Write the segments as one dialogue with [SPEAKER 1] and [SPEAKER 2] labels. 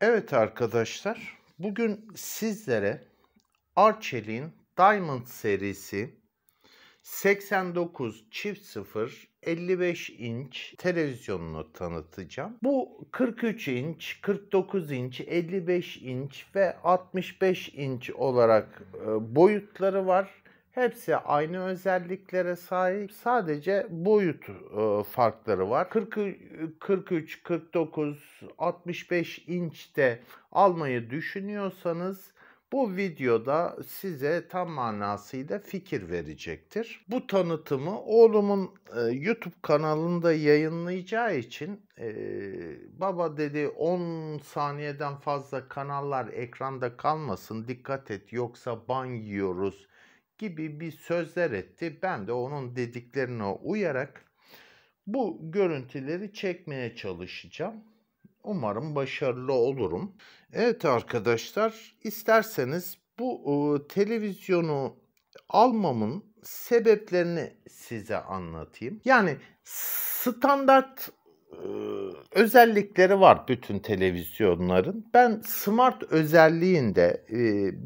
[SPEAKER 1] Evet arkadaşlar, bugün sizlere Arçelik'in Diamond serisi 89 çift 0 55 inç televizyonunu tanıtacağım. Bu 43 inç, 49 inç, 55 inç ve 65 inç olarak e, boyutları var. Hepsi aynı özelliklere sahip. Sadece boyut e, farkları var. 40, 43, 49, 65 inçte almayı düşünüyorsanız bu videoda size tam manasıyla fikir verecektir. Bu tanıtımı oğlumun e, YouTube kanalında yayınlayacağı için e, baba dedi 10 saniyeden fazla kanallar ekranda kalmasın dikkat et yoksa ban yiyoruz gibi bir sözler etti. Ben de onun dediklerine uyarak bu görüntüleri çekmeye çalışacağım. Umarım başarılı olurum. Evet arkadaşlar isterseniz bu e, televizyonu almamın sebeplerini size anlatayım. Yani standart e, özellikleri var bütün televizyonların. Ben smart özelliğinde e,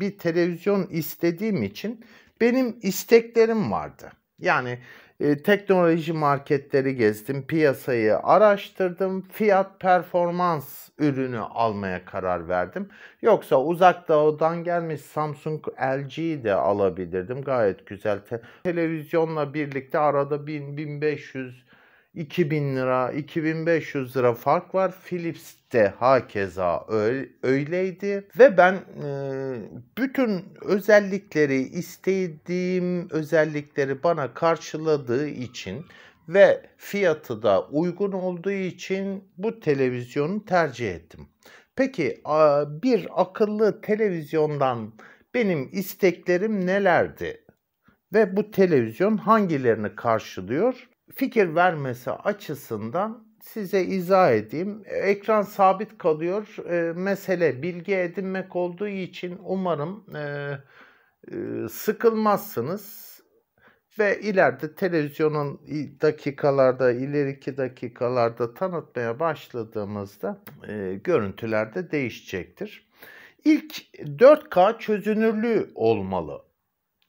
[SPEAKER 1] bir televizyon istediğim için benim isteklerim vardı. Yani e, teknoloji marketleri gezdim, piyasayı araştırdım, fiyat performans ürünü almaya karar verdim. Yoksa uzak doğudan gelmiş Samsung LG'yi de alabilirdim. Gayet güzel. Te- televizyonla birlikte arada 1000-1500 2000 lira, 2500 lira fark var. Philips de hakeza öyleydi ve ben e, bütün özellikleri istediğim özellikleri bana karşıladığı için ve fiyatı da uygun olduğu için bu televizyonu tercih ettim. Peki bir akıllı televizyondan benim isteklerim nelerdi? Ve bu televizyon hangilerini karşılıyor? fikir vermesi açısından size izah edeyim. Ekran sabit kalıyor. E, mesele bilgi edinmek olduğu için umarım e, e, sıkılmazsınız. Ve ileride televizyonun dakikalarda, ileriki dakikalarda tanıtmaya başladığımızda e, görüntüler de değişecektir. İlk 4K çözünürlüğü olmalı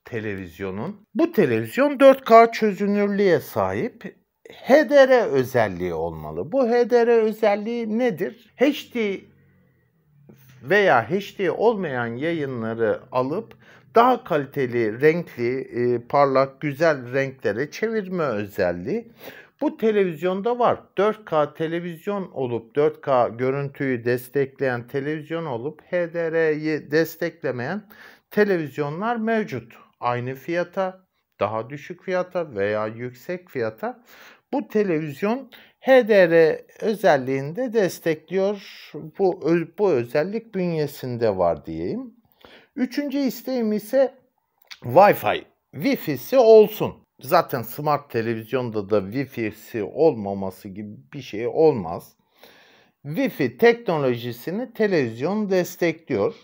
[SPEAKER 1] televizyonun. Bu televizyon 4K çözünürlüğe sahip. HDR özelliği olmalı. Bu HDR özelliği nedir? HD veya HD olmayan yayınları alıp daha kaliteli, renkli, e, parlak, güzel renklere çevirme özelliği. Bu televizyonda var. 4K televizyon olup 4K görüntüyü destekleyen televizyon olup HDR'yi desteklemeyen televizyonlar mevcut aynı fiyata, daha düşük fiyata veya yüksek fiyata bu televizyon HDR özelliğinde destekliyor. Bu, bu özellik bünyesinde var diyeyim. Üçüncü isteğim ise Wi-Fi. Wi-Fi'si olsun. Zaten smart televizyonda da Wi-Fi'si olmaması gibi bir şey olmaz. Wi-Fi teknolojisini televizyon destekliyor.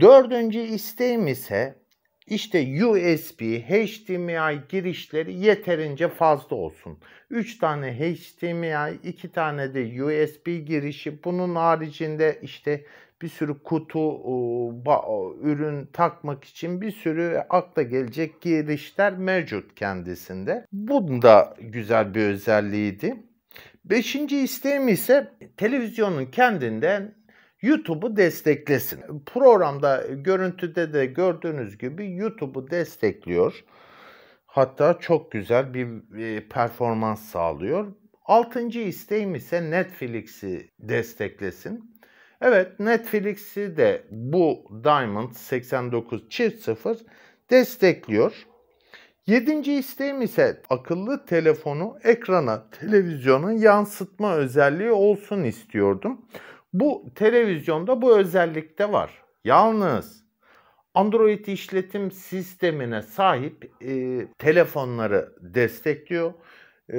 [SPEAKER 1] Dördüncü isteğim ise işte USB, HDMI girişleri yeterince fazla olsun. 3 tane HDMI, 2 tane de USB girişi. Bunun haricinde işte bir sürü kutu, ürün takmak için bir sürü akla gelecek girişler mevcut kendisinde. Bu da güzel bir özelliğiydi. Beşinci isteğim ise televizyonun kendinden YouTube'u desteklesin. Programda e, görüntüde de gördüğünüz gibi YouTube'u destekliyor. Hatta çok güzel bir e, performans sağlıyor. Altıncı isteğim ise Netflix'i desteklesin. Evet Netflix'i de bu Diamond 89 çift sıfır destekliyor. Yedinci isteğim ise akıllı telefonu ekrana, televizyonun yansıtma özelliği olsun istiyordum. Bu televizyonda bu özellik de var. Yalnız Android işletim sistemine sahip e, telefonları destekliyor. E,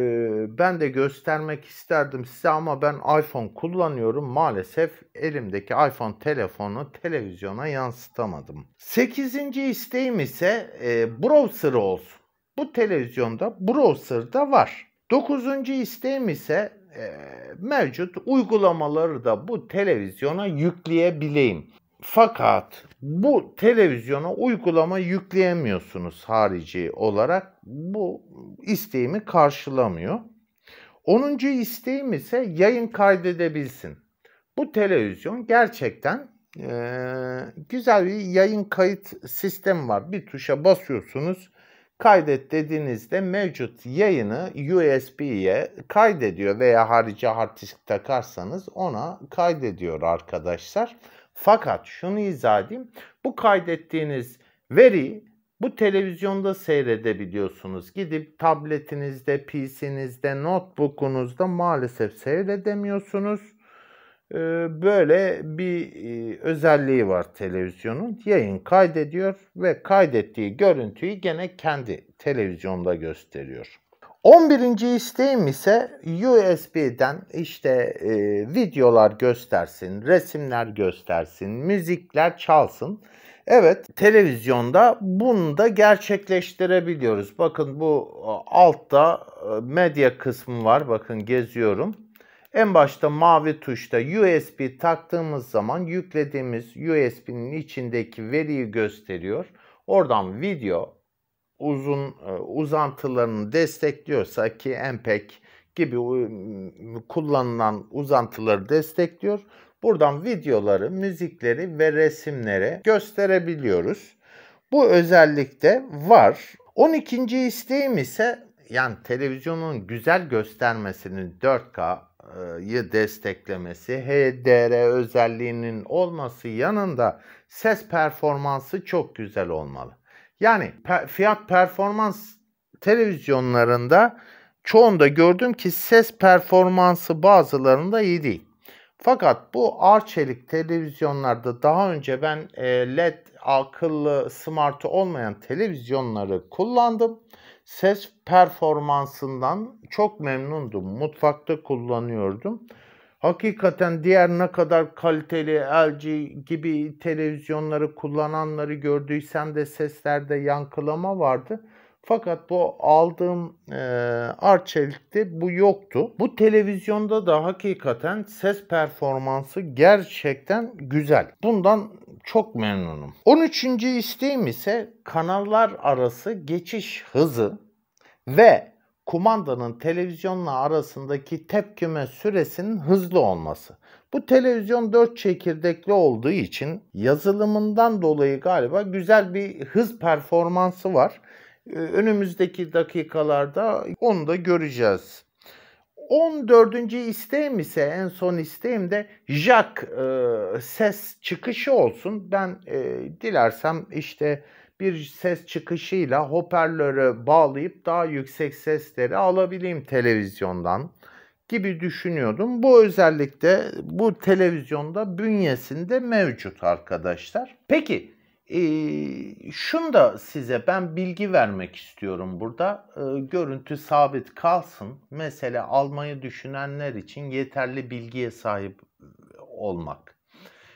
[SPEAKER 1] ben de göstermek isterdim size ama ben iPhone kullanıyorum. Maalesef elimdeki iPhone telefonu televizyona yansıtamadım. Sekizinci isteğim ise e, browser olsun. Bu televizyonda browser da var. Dokuzuncu isteğim ise e, mevcut uygulamaları da bu televizyona yükleyebileyim. Fakat bu televizyona uygulama yükleyemiyorsunuz harici olarak. Bu isteğimi karşılamıyor. Onuncu isteğim ise yayın kaydedebilsin. Bu televizyon gerçekten e, güzel bir yayın kayıt sistemi var. Bir tuşa basıyorsunuz kaydet dediğinizde mevcut yayını USB'ye kaydediyor veya harici hard disk takarsanız ona kaydediyor arkadaşlar. Fakat şunu izah edeyim. Bu kaydettiğiniz veri bu televizyonda seyredebiliyorsunuz. Gidip tabletinizde, PC'nizde, notebookunuzda maalesef seyredemiyorsunuz. Ee, böyle bir e, özelliği var televizyonun. Yayın kaydediyor ve kaydettiği görüntüyü gene kendi televizyonda gösteriyor. 11. isteğim ise USB'den işte e, videolar göstersin, resimler göstersin, müzikler çalsın. Evet televizyonda bunu da gerçekleştirebiliyoruz. Bakın bu e, altta e, medya kısmı var. Bakın geziyorum en başta mavi tuşta USB taktığımız zaman yüklediğimiz USB'nin içindeki veriyi gösteriyor. Oradan video uzun e, uzantılarını destekliyorsa ki MPEG gibi kullanılan uzantıları destekliyor. Buradan videoları, müzikleri ve resimleri gösterebiliyoruz. Bu özellikte var. 12. isteğim ise yani televizyonun güzel göstermesinin 4K yı desteklemesi, HDR özelliğinin olması yanında ses performansı çok güzel olmalı. Yani fiyat performans televizyonlarında çoğunda gördüm ki ses performansı bazılarında iyi değil. Fakat bu arçelik televizyonlarda daha önce ben LED akıllı smartı olmayan televizyonları kullandım ses performansından çok memnundum. Mutfakta kullanıyordum. Hakikaten diğer ne kadar kaliteli LG gibi televizyonları kullananları gördüysen de seslerde yankılama vardı. Fakat bu aldığım e, Arçelik'te bu yoktu. Bu televizyonda da hakikaten ses performansı gerçekten güzel. Bundan çok memnunum. 13. isteğim ise kanallar arası geçiş hızı ve kumandanın televizyonla arasındaki tepkime süresinin hızlı olması. Bu televizyon 4 çekirdekli olduğu için yazılımından dolayı galiba güzel bir hız performansı var. Ee, önümüzdeki dakikalarda onu da göreceğiz. 14. isteğim ise en son isteğim de jack e, ses çıkışı olsun. Ben e, dilersem işte bir ses çıkışıyla hoparlörü bağlayıp daha yüksek sesleri alabileyim televizyondan gibi düşünüyordum. Bu özellikle bu televizyonda bünyesinde mevcut arkadaşlar. Peki e, şunu da size ben bilgi vermek istiyorum burada. E, görüntü sabit kalsın. Mesele almayı düşünenler için yeterli bilgiye sahip olmak.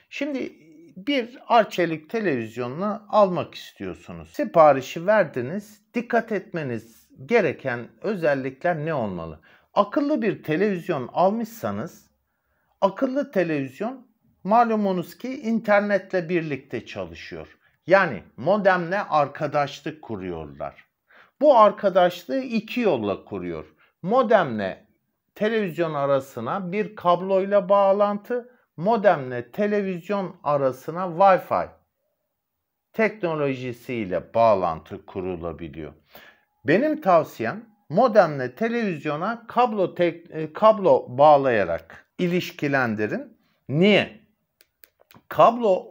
[SPEAKER 1] Şimdi bir Arçelik televizyonunu almak istiyorsunuz. Siparişi verdiniz. Dikkat etmeniz gereken özellikler ne olmalı? Akıllı bir televizyon almışsanız akıllı televizyon malumunuz ki internetle birlikte çalışıyor. Yani modemle arkadaşlık kuruyorlar. Bu arkadaşlığı iki yolla kuruyor. Modemle televizyon arasına bir kabloyla bağlantı, modemle televizyon arasına Wi-Fi teknolojisiyle bağlantı kurulabiliyor. Benim tavsiyem modemle televizyona kablo tek, e, kablo bağlayarak ilişkilendirin. Niye? Kablo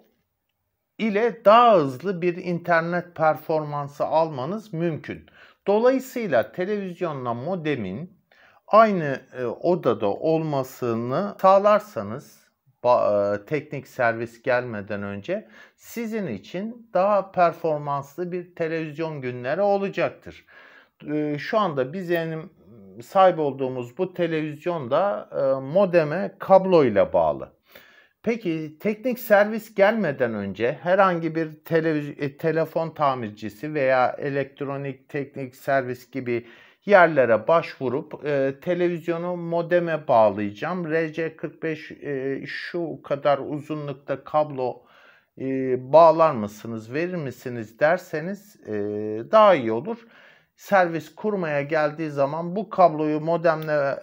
[SPEAKER 1] ile daha hızlı bir internet performansı almanız mümkün. Dolayısıyla televizyonla modemin aynı e, odada olmasını sağlarsanız e, teknik servis gelmeden önce sizin için daha performanslı bir televizyon günleri olacaktır. E, şu anda bizim sahip olduğumuz bu televizyon da e, modeme kablo ile bağlı. Peki teknik servis gelmeden önce herhangi bir televiz- e, telefon tamircisi veya elektronik teknik servis gibi yerlere başvurup e, televizyonu modeme bağlayacağım. RC45 e, şu kadar uzunlukta kablo e, bağlar mısınız, verir misiniz derseniz e, daha iyi olur servis kurmaya geldiği zaman bu kabloyu modemle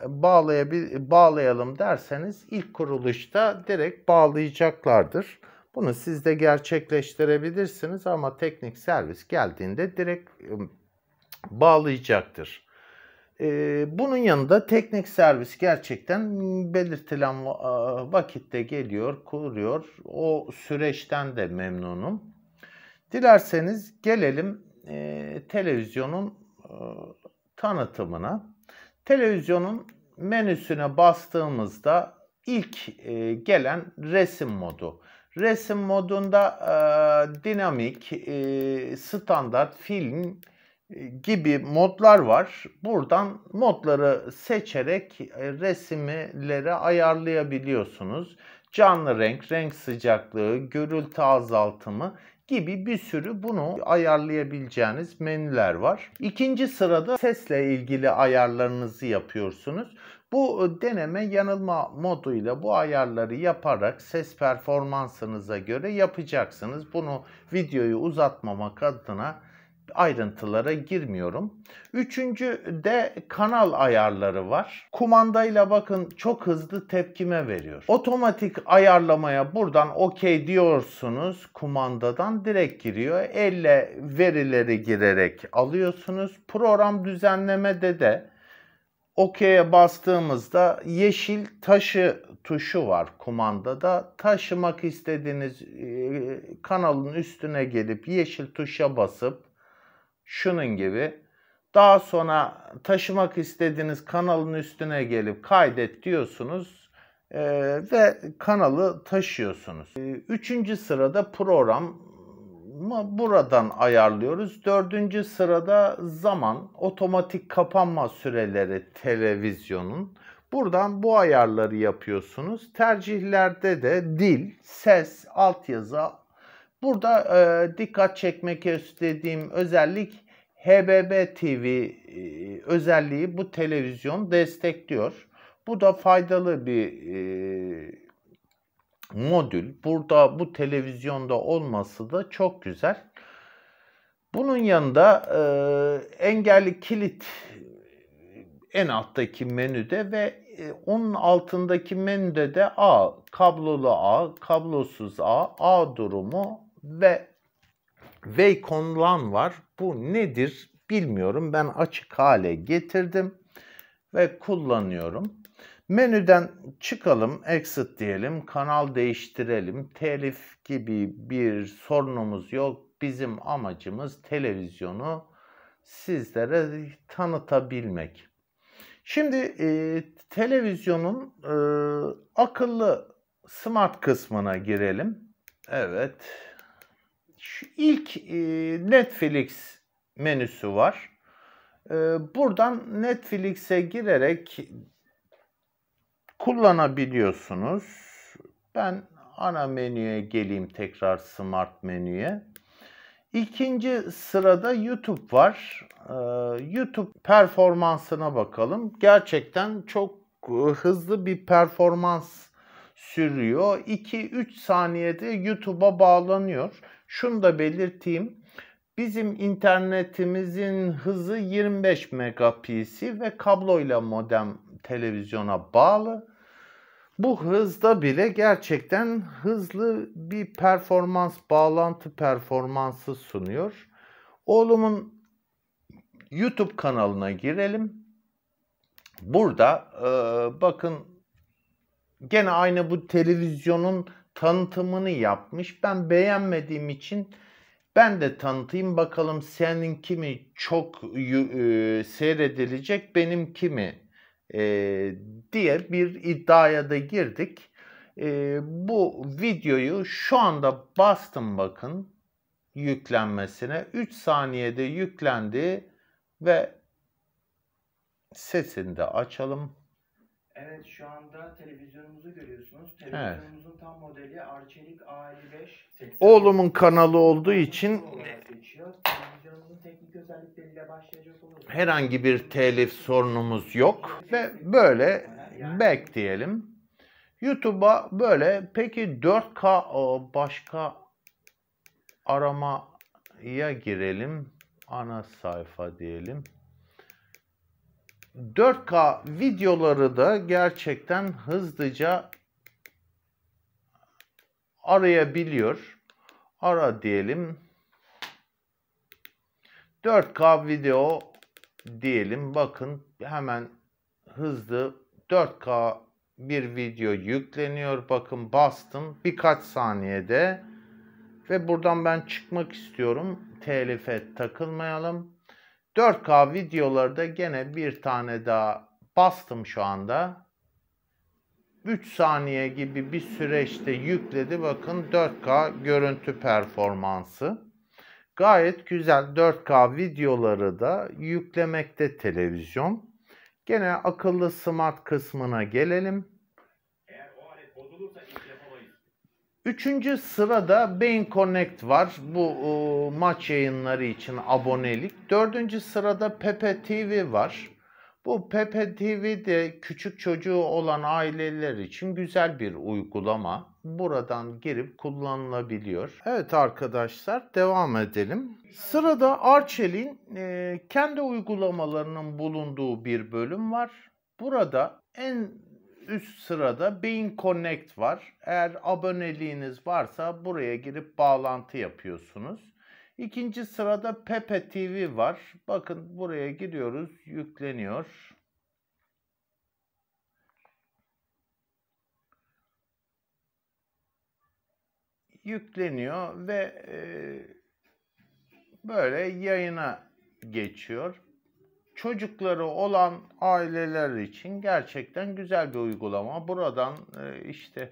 [SPEAKER 1] bağlayalım derseniz ilk kuruluşta direkt bağlayacaklardır. Bunu siz de gerçekleştirebilirsiniz ama teknik servis geldiğinde direkt bağlayacaktır. Bunun yanında teknik servis gerçekten belirtilen ıı, vakitte geliyor, kuruyor. O süreçten de memnunum. Dilerseniz gelelim televizyonun Tanıtımına. televizyonun menüsüne bastığımızda ilk e, gelen resim modu. Resim modunda e, dinamik, e, standart, film e, gibi modlar var. Buradan modları seçerek e, resimleri ayarlayabiliyorsunuz. Canlı renk, renk sıcaklığı, gürültü azaltımı gibi bir sürü bunu ayarlayabileceğiniz menüler var. İkinci sırada sesle ilgili ayarlarınızı yapıyorsunuz. Bu e, deneme yanılma moduyla bu ayarları yaparak ses performansınıza göre yapacaksınız. Bunu videoyu uzatmamak adına ayrıntılara girmiyorum. Üçüncü de kanal ayarları var. Kumandayla bakın çok hızlı tepkime veriyor. Otomatik ayarlamaya buradan OK diyorsunuz. Kumandadan direkt giriyor. Elle verileri girerek alıyorsunuz. Program düzenlemede de OK'ye bastığımızda yeşil taşı tuşu var kumandada. Taşımak istediğiniz e, kanalın üstüne gelip yeşil tuşa basıp şunun gibi. Daha sonra taşımak istediğiniz kanalın üstüne gelip kaydet diyorsunuz e, ve kanalı taşıyorsunuz. E, üçüncü sırada program buradan ayarlıyoruz. Dördüncü sırada zaman, otomatik kapanma süreleri televizyonun. Buradan bu ayarları yapıyorsunuz. Tercihlerde de dil, ses, altyazı, Burada e, dikkat çekmek istediğim özellik HBB TV e, özelliği bu televizyon destekliyor. Bu da faydalı bir e, modül. Burada bu televizyonda olması da çok güzel. Bunun yanında e, engelli kilit en alttaki menüde ve e, onun altındaki menüde de A, kablolu A, kablosuz A, A durumu ve ve konulan var. Bu nedir bilmiyorum. Ben açık hale getirdim ve kullanıyorum. Menüden çıkalım, exit diyelim, kanal değiştirelim. Telif gibi bir sorunumuz yok. Bizim amacımız televizyonu sizlere tanıtabilmek. Şimdi e, televizyonun e, akıllı smart kısmına girelim. Evet. İlk e, Netflix menüsü var. E, buradan Netflix'e girerek kullanabiliyorsunuz. Ben ana menüye geleyim tekrar Smart menüye. İkinci sırada YouTube var. Ee, YouTube performansına bakalım. Gerçekten çok e, hızlı bir performans sürüyor. 2-3 saniyede YouTube'a bağlanıyor. Şunu da belirteyim. Bizim internetimizin hızı 25 megapisi ve kabloyla modem televizyona bağlı. Bu hızda bile gerçekten hızlı bir performans, bağlantı performansı sunuyor. Oğlumun YouTube kanalına girelim. Burada e, bakın gene aynı bu televizyonun tanıtımını yapmış. Ben beğenmediğim için ben de tanıtayım bakalım senin kimi çok e, seyredilecek benim kimi e, diye bir iddiaya da girdik. E, bu videoyu şu anda bastım bakın yüklenmesine. 3 saniyede yüklendi ve sesini de açalım. Evet şu anda televizyonumuzu görüyorsunuz. Televizyonumuzun evet. tam modeli Arçelik A55. Oğlumun kanalı olduğu için Televizyonumuzun teknik özellikleriyle başlayacak olursak herhangi bir telif sorunumuz yok ve böyle yani. bekleyelim. YouTube'a böyle peki 4K başka aramaya girelim. Ana sayfa diyelim. 4K videoları da gerçekten hızlıca arayabiliyor. Ara diyelim. 4K video diyelim. Bakın hemen hızlı 4K bir video yükleniyor. Bakın bastım birkaç saniyede ve buradan ben çıkmak istiyorum. Telife takılmayalım. 4K videoları da gene bir tane daha bastım şu anda. 3 saniye gibi bir süreçte yükledi. Bakın 4K görüntü performansı. Gayet güzel 4K videoları da yüklemekte televizyon. Gene akıllı smart kısmına gelelim. Üçüncü sırada Beyin Connect var. Bu e, maç yayınları için abonelik. Dördüncü sırada Pepe TV var. Bu Pepe TV de küçük çocuğu olan aileler için güzel bir uygulama. Buradan girip kullanılabiliyor. Evet arkadaşlar devam edelim. Sırada Arçelik'in e, kendi uygulamalarının bulunduğu bir bölüm var. Burada en üst sırada Beyin Connect var. Eğer aboneliğiniz varsa buraya girip bağlantı yapıyorsunuz. İkinci sırada Pepe TV var. Bakın buraya giriyoruz, yükleniyor. Yükleniyor ve e, böyle yayına geçiyor çocukları olan aileler için gerçekten güzel bir uygulama. Buradan e, işte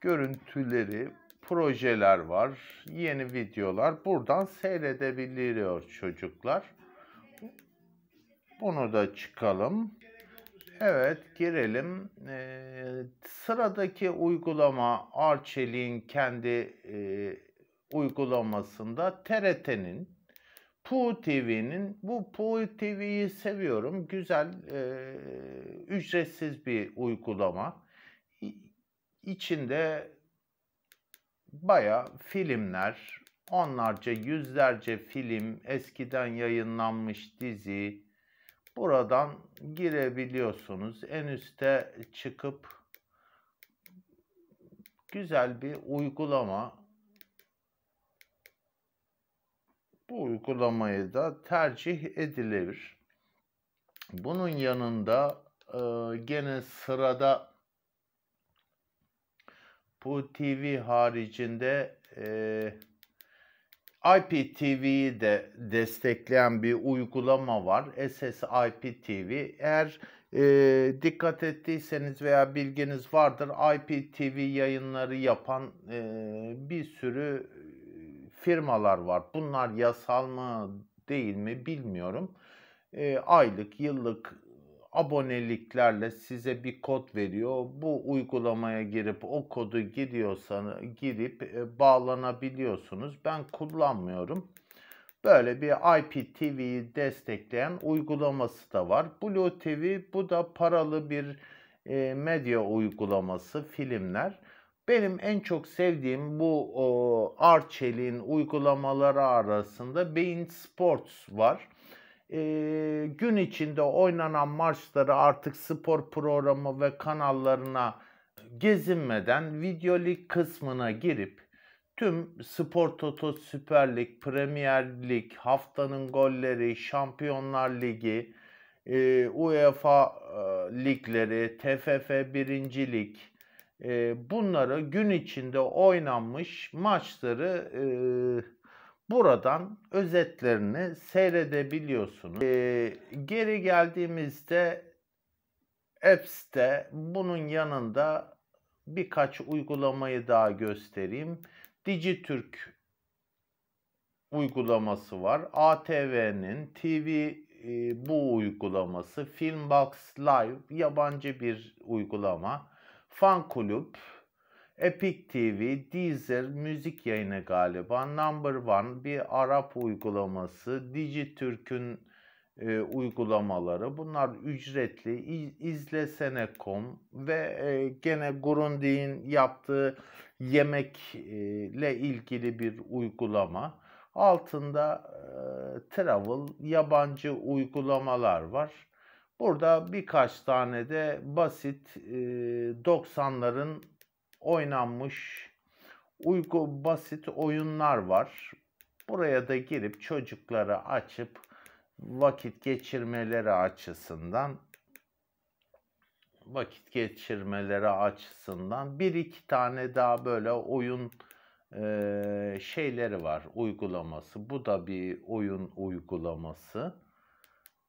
[SPEAKER 1] görüntüleri, projeler var, yeni videolar. Buradan seyredebiliyor çocuklar. Bunu da çıkalım. Evet girelim. Ee, sıradaki uygulama Arçelik'in kendi e, uygulamasında TRT'nin Poo TV'nin bu Poo TV'yi seviyorum. Güzel, e, ücretsiz bir uygulama. İçinde baya filmler, onlarca yüzlerce film, eskiden yayınlanmış dizi. Buradan girebiliyorsunuz. En üste çıkıp güzel bir uygulama bu uygulamayı da tercih edilir. Bunun yanında e, gene sırada bu TV haricinde e, IPTV'yi de destekleyen bir uygulama var. SS IPTV. Eğer e, dikkat ettiyseniz veya bilginiz vardır IPTV yayınları yapan e, bir sürü firmalar var. Bunlar yasal mı değil mi bilmiyorum. E, aylık, yıllık aboneliklerle size bir kod veriyor. Bu uygulamaya girip o kodu giriyorsa girip e, bağlanabiliyorsunuz. Ben kullanmıyorum. Böyle bir IPTV'yi destekleyen uygulaması da var. Blue TV bu da paralı bir e, medya uygulaması, filmler. Benim en çok sevdiğim bu o, Arçelik'in uygulamaları arasında Bein Sports var. E, gün içinde oynanan maçları artık spor programı ve kanallarına gezinmeden video lig kısmına girip tüm Spor Toto Süper Lig, Premier Lig, haftanın golleri, Şampiyonlar Ligi, e, UEFA e, ligleri, TFF 1. Lig, bunları gün içinde oynanmış maçları buradan özetlerini seyredebiliyorsunuz. Geri geldiğimizde Apps'te bunun yanında birkaç uygulamayı daha göstereyim. Digitürk uygulaması var. ATV'nin TV bu uygulaması, Filmbox Live yabancı bir uygulama. Fan Kulüp, Epic TV, Deezer, müzik yayını galiba, Number One, bir Arap uygulaması, Dijitürk'ün e, uygulamaları. Bunlar ücretli. İzlesene.com ve e, gene Grundy'in yaptığı yemekle ilgili bir uygulama. Altında e, travel, yabancı uygulamalar var. Burada birkaç tane de basit 90'ların e, oynanmış uygu basit oyunlar var. Buraya da girip çocuklara açıp vakit geçirmeleri açısından vakit geçirmeleri açısından bir iki tane daha böyle oyun e, şeyleri var uygulaması. Bu da bir oyun uygulaması.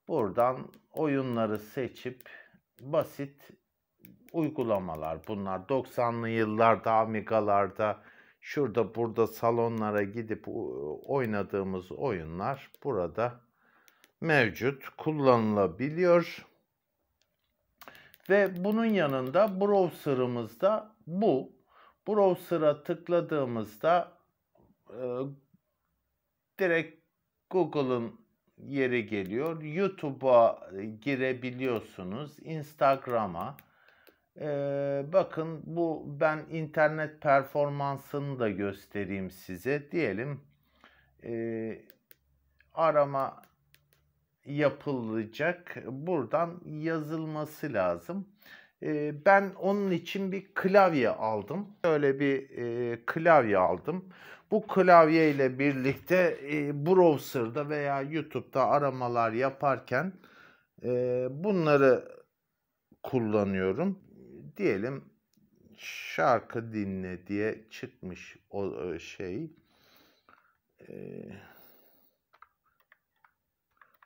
[SPEAKER 1] Buradan oyunları seçip basit uygulamalar bunlar 90'lı yıllarda Amiga'larda şurada burada salonlara gidip oynadığımız oyunlar burada mevcut kullanılabiliyor. Ve bunun yanında browser'ımız da bu. Browser'a tıkladığımızda e, direkt Google'ın yeri geliyor. YouTube'a e, girebiliyorsunuz. Instagram'a. Ee, bakın bu ben internet performansını da göstereyim size. Diyelim e, arama yapılacak. Buradan yazılması lazım ben onun için bir klavye aldım. Böyle bir e, klavye aldım. Bu klavye ile birlikte e, browser'da veya YouTube'da aramalar yaparken e, bunları kullanıyorum. Diyelim şarkı dinle diye çıkmış o e, şey. E,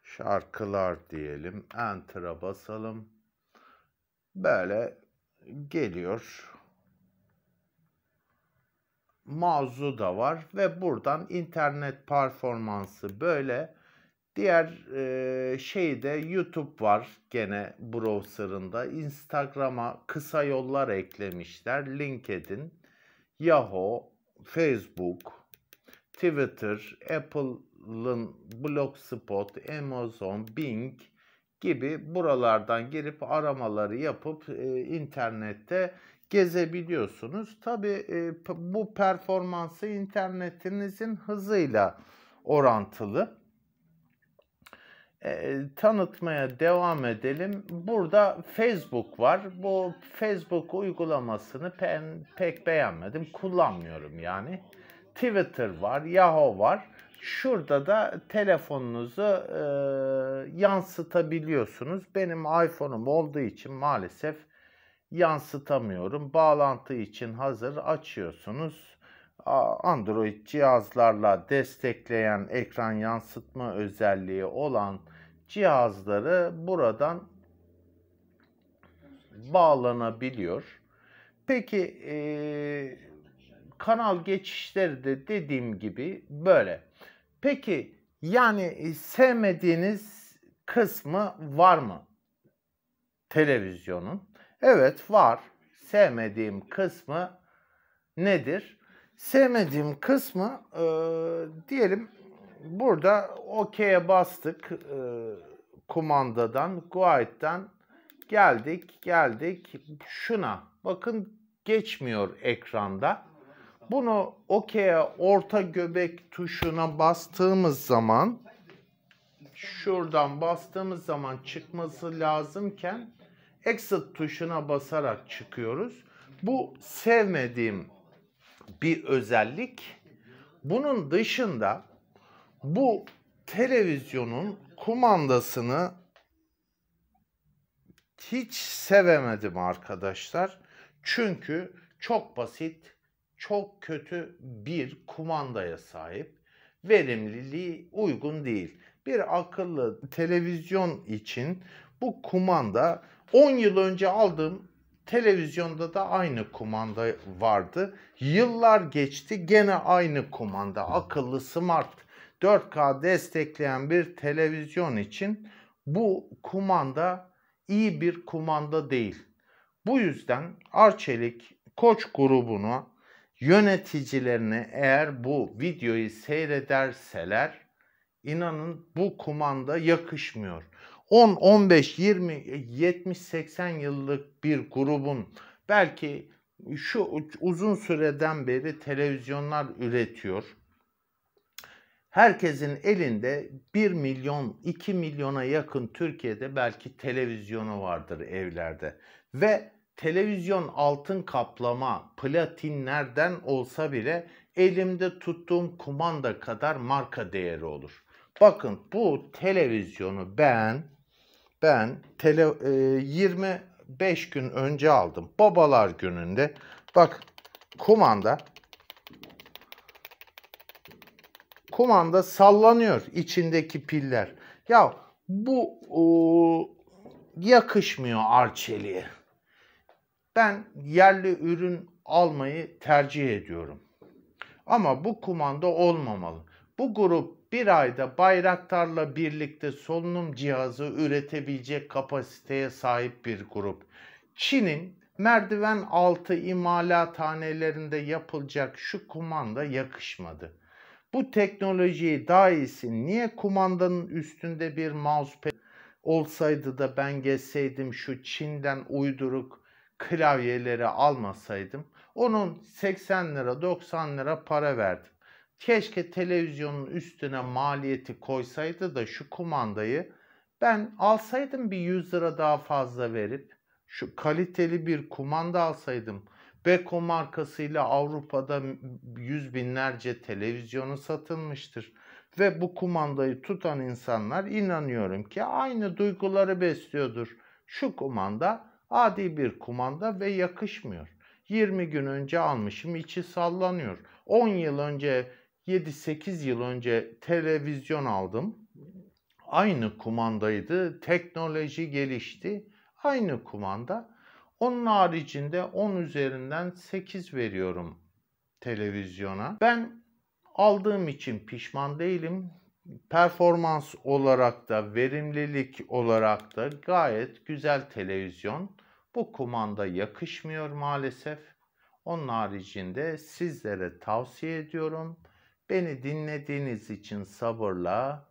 [SPEAKER 1] şarkılar diyelim. Enter'a basalım böyle geliyor. Mouse'u da var ve buradan internet performansı böyle. Diğer e, şeyde YouTube var gene browser'ında. Instagram'a kısa yollar eklemişler. LinkedIn, Yahoo, Facebook, Twitter, Apple'ın Blogspot, Amazon, Bing, gibi buralardan girip aramaları yapıp e, internette gezebiliyorsunuz. Tabi e, bu performansı internetinizin hızıyla orantılı. E, tanıtmaya devam edelim. Burada Facebook var. Bu Facebook uygulamasını ben pek beğenmedim. Kullanmıyorum yani. Twitter var, Yahoo var. Şurada da telefonunuzu e, yansıtabiliyorsunuz. Benim iPhone'um olduğu için maalesef yansıtamıyorum. Bağlantı için hazır açıyorsunuz. Android cihazlarla destekleyen ekran yansıtma özelliği olan cihazları buradan bağlanabiliyor. Peki e, kanal geçişleri de dediğim gibi böyle. Peki yani e, sevmediğiniz kısmı var mı televizyonun? Evet var. Sevmediğim kısmı nedir? Sevmediğim kısmı e, diyelim burada OK'ye bastık e, kumandadan, Guide'den geldik geldik şuna. Bakın geçmiyor ekranda. Bunu okey'e orta göbek tuşuna bastığımız zaman şuradan bastığımız zaman çıkması lazımken exit tuşuna basarak çıkıyoruz. Bu sevmediğim bir özellik. Bunun dışında bu televizyonun kumandasını hiç sevemedim arkadaşlar. Çünkü çok basit çok kötü bir kumandaya sahip. Verimliliği uygun değil. Bir akıllı televizyon için bu kumanda 10 yıl önce aldığım televizyonda da aynı kumanda vardı. Yıllar geçti gene aynı kumanda. Akıllı smart 4K destekleyen bir televizyon için bu kumanda iyi bir kumanda değil. Bu yüzden Arçelik Koç grubuna yöneticilerine eğer bu videoyu seyrederseler inanın bu kumanda yakışmıyor. 10, 15, 20, 70, 80 yıllık bir grubun belki şu uzun süreden beri televizyonlar üretiyor. Herkesin elinde 1 milyon, 2 milyona yakın Türkiye'de belki televizyonu vardır evlerde. Ve televizyon altın kaplama platin nereden olsa bile elimde tuttuğum kumanda kadar marka değeri olur. Bakın bu televizyonu ben ben tele, e, 25 gün önce aldım. Babalar gününde. Bak kumanda kumanda sallanıyor içindeki piller. Ya bu o, yakışmıyor Arçeli'ye. Ben yerli ürün almayı tercih ediyorum. Ama bu kumanda olmamalı. Bu grup bir ayda Bayraktar'la birlikte solunum cihazı üretebilecek kapasiteye sahip bir grup. Çin'in merdiven altı imalathanelerinde yapılacak şu kumanda yakışmadı. Bu teknolojiyi daha iyisi niye kumandanın üstünde bir mousepad olsaydı da ben gezseydim şu Çin'den uyduruk klavyeleri almasaydım onun 80 lira 90 lira para verdim. Keşke televizyonun üstüne maliyeti koysaydı da şu kumandayı ben alsaydım bir 100 lira daha fazla verip şu kaliteli bir kumanda alsaydım. Beko markasıyla Avrupa'da yüz binlerce televizyonu satılmıştır. Ve bu kumandayı tutan insanlar inanıyorum ki aynı duyguları besliyordur. Şu kumanda Adi bir kumanda ve yakışmıyor. 20 gün önce almışım içi sallanıyor. 10 yıl önce 7-8 yıl önce televizyon aldım. Aynı kumandaydı. Teknoloji gelişti. Aynı kumanda. Onun haricinde 10 üzerinden 8 veriyorum televizyona. Ben aldığım için pişman değilim. Performans olarak da verimlilik olarak da gayet güzel televizyon. Bu kumanda yakışmıyor maalesef. Onun haricinde sizlere tavsiye ediyorum. Beni dinlediğiniz için sabırla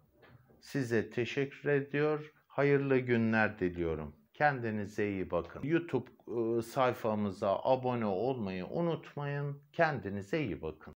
[SPEAKER 1] size teşekkür ediyor. Hayırlı günler diliyorum. Kendinize iyi bakın. YouTube ıı, sayfamıza abone olmayı unutmayın. Kendinize iyi bakın.